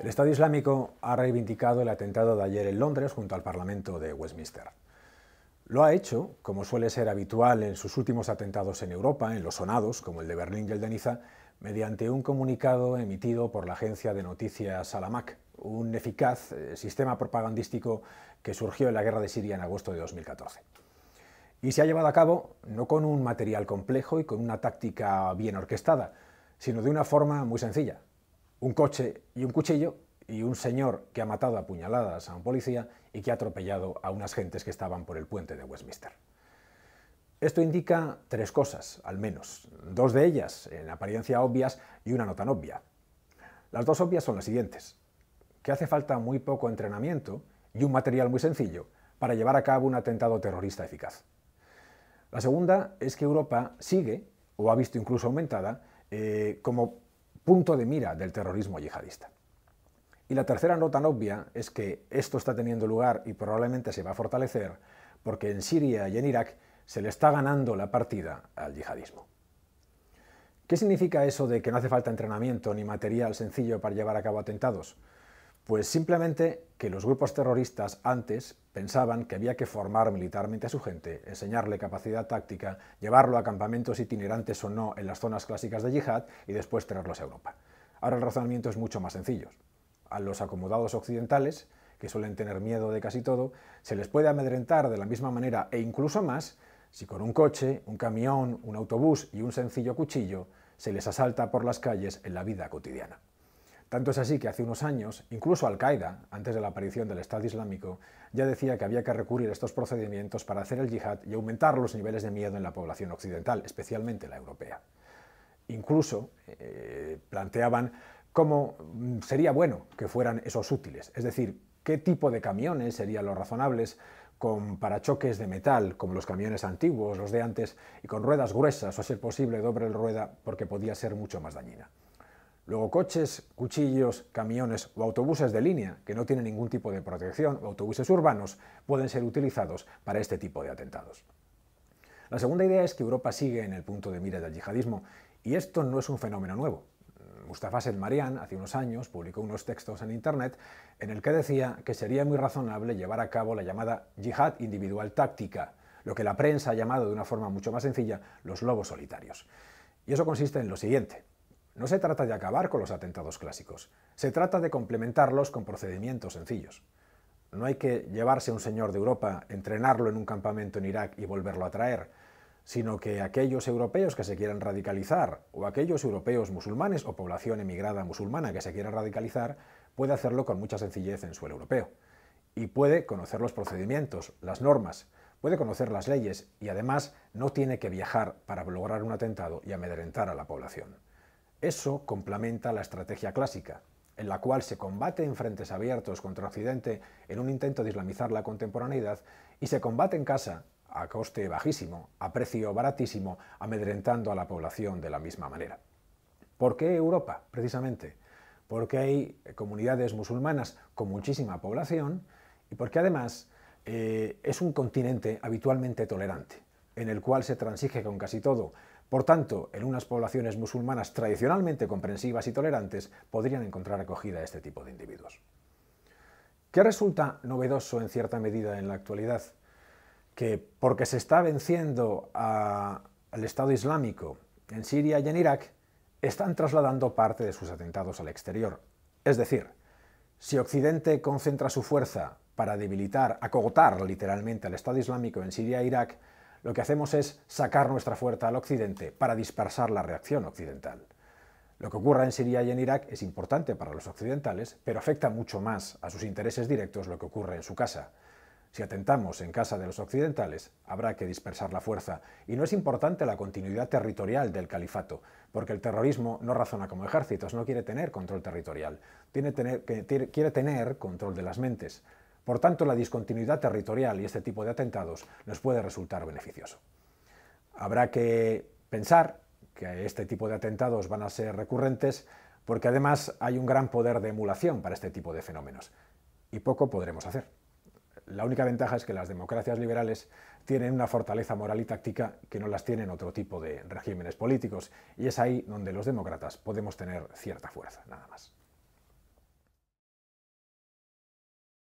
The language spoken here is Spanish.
El Estado Islámico ha reivindicado el atentado de ayer en Londres junto al Parlamento de Westminster. Lo ha hecho, como suele ser habitual en sus últimos atentados en Europa, en los sonados, como el de Berlín y el de Niza, mediante un comunicado emitido por la agencia de noticias Alamac, un eficaz eh, sistema propagandístico que surgió en la guerra de Siria en agosto de 2014. Y se ha llevado a cabo no con un material complejo y con una táctica bien orquestada, sino de una forma muy sencilla, un coche y un cuchillo y un señor que ha matado a puñaladas a un policía y que ha atropellado a unas gentes que estaban por el puente de Westminster. Esto indica tres cosas, al menos, dos de ellas en apariencia obvias y una no tan obvia. Las dos obvias son las siguientes, que hace falta muy poco entrenamiento y un material muy sencillo para llevar a cabo un atentado terrorista eficaz. La segunda es que Europa sigue, o ha visto incluso aumentada, eh, como punto de mira del terrorismo yihadista. Y la tercera no tan obvia es que esto está teniendo lugar y probablemente se va a fortalecer porque en Siria y en Irak se le está ganando la partida al yihadismo. ¿Qué significa eso de que no hace falta entrenamiento ni material sencillo para llevar a cabo atentados? Pues simplemente que los grupos terroristas antes pensaban que había que formar militarmente a su gente, enseñarle capacidad táctica, llevarlo a campamentos itinerantes o no en las zonas clásicas de yihad y después traerlos a Europa. Ahora el razonamiento es mucho más sencillo. A los acomodados occidentales, que suelen tener miedo de casi todo, se les puede amedrentar de la misma manera e incluso más si con un coche, un camión, un autobús y un sencillo cuchillo se les asalta por las calles en la vida cotidiana. Tanto es así que hace unos años, incluso Al-Qaeda, antes de la aparición del Estado Islámico, ya decía que había que recurrir a estos procedimientos para hacer el yihad y aumentar los niveles de miedo en la población occidental, especialmente la europea. Incluso eh, planteaban cómo mm, sería bueno que fueran esos útiles, es decir, qué tipo de camiones serían los razonables con parachoques de metal, como los camiones antiguos, los de antes, y con ruedas gruesas o, si ser posible, doble rueda, porque podía ser mucho más dañina. Luego coches, cuchillos, camiones o autobuses de línea, que no tienen ningún tipo de protección, o autobuses urbanos, pueden ser utilizados para este tipo de atentados. La segunda idea es que Europa sigue en el punto de mira del yihadismo, y esto no es un fenómeno nuevo. Mustafa Selmarian, hace unos años, publicó unos textos en Internet en el que decía que sería muy razonable llevar a cabo la llamada yihad individual táctica, lo que la prensa ha llamado de una forma mucho más sencilla los lobos solitarios. Y eso consiste en lo siguiente. No se trata de acabar con los atentados clásicos, se trata de complementarlos con procedimientos sencillos. No hay que llevarse a un señor de Europa, entrenarlo en un campamento en Irak y volverlo a traer, sino que aquellos europeos que se quieran radicalizar o aquellos europeos musulmanes o población emigrada musulmana que se quiera radicalizar puede hacerlo con mucha sencillez en suelo europeo. Y puede conocer los procedimientos, las normas, puede conocer las leyes y además no tiene que viajar para lograr un atentado y amedrentar a la población. Eso complementa la estrategia clásica, en la cual se combate en frentes abiertos contra Occidente en un intento de islamizar la contemporaneidad y se combate en casa a coste bajísimo, a precio baratísimo, amedrentando a la población de la misma manera. ¿Por qué Europa, precisamente? Porque hay comunidades musulmanas con muchísima población y porque además eh, es un continente habitualmente tolerante, en el cual se transige con casi todo, por tanto, en unas poblaciones musulmanas tradicionalmente comprensivas y tolerantes podrían encontrar acogida a este tipo de individuos. ¿Qué resulta novedoso en cierta medida en la actualidad? Que porque se está venciendo a, al Estado Islámico en Siria y en Irak, están trasladando parte de sus atentados al exterior. Es decir, si Occidente concentra su fuerza para debilitar, acogotar literalmente al Estado Islámico en Siria e Irak, lo que hacemos es sacar nuestra fuerza al occidente para dispersar la reacción occidental. Lo que ocurra en Siria y en Irak es importante para los occidentales, pero afecta mucho más a sus intereses directos lo que ocurre en su casa. Si atentamos en casa de los occidentales, habrá que dispersar la fuerza, y no es importante la continuidad territorial del califato, porque el terrorismo no razona como ejércitos, no quiere tener control territorial, quiere tener control de las mentes. Por tanto, la discontinuidad territorial y este tipo de atentados nos puede resultar beneficioso. Habrá que pensar que este tipo de atentados van a ser recurrentes porque además hay un gran poder de emulación para este tipo de fenómenos y poco podremos hacer. La única ventaja es que las democracias liberales tienen una fortaleza moral y táctica que no las tienen otro tipo de regímenes políticos y es ahí donde los demócratas podemos tener cierta fuerza, nada más.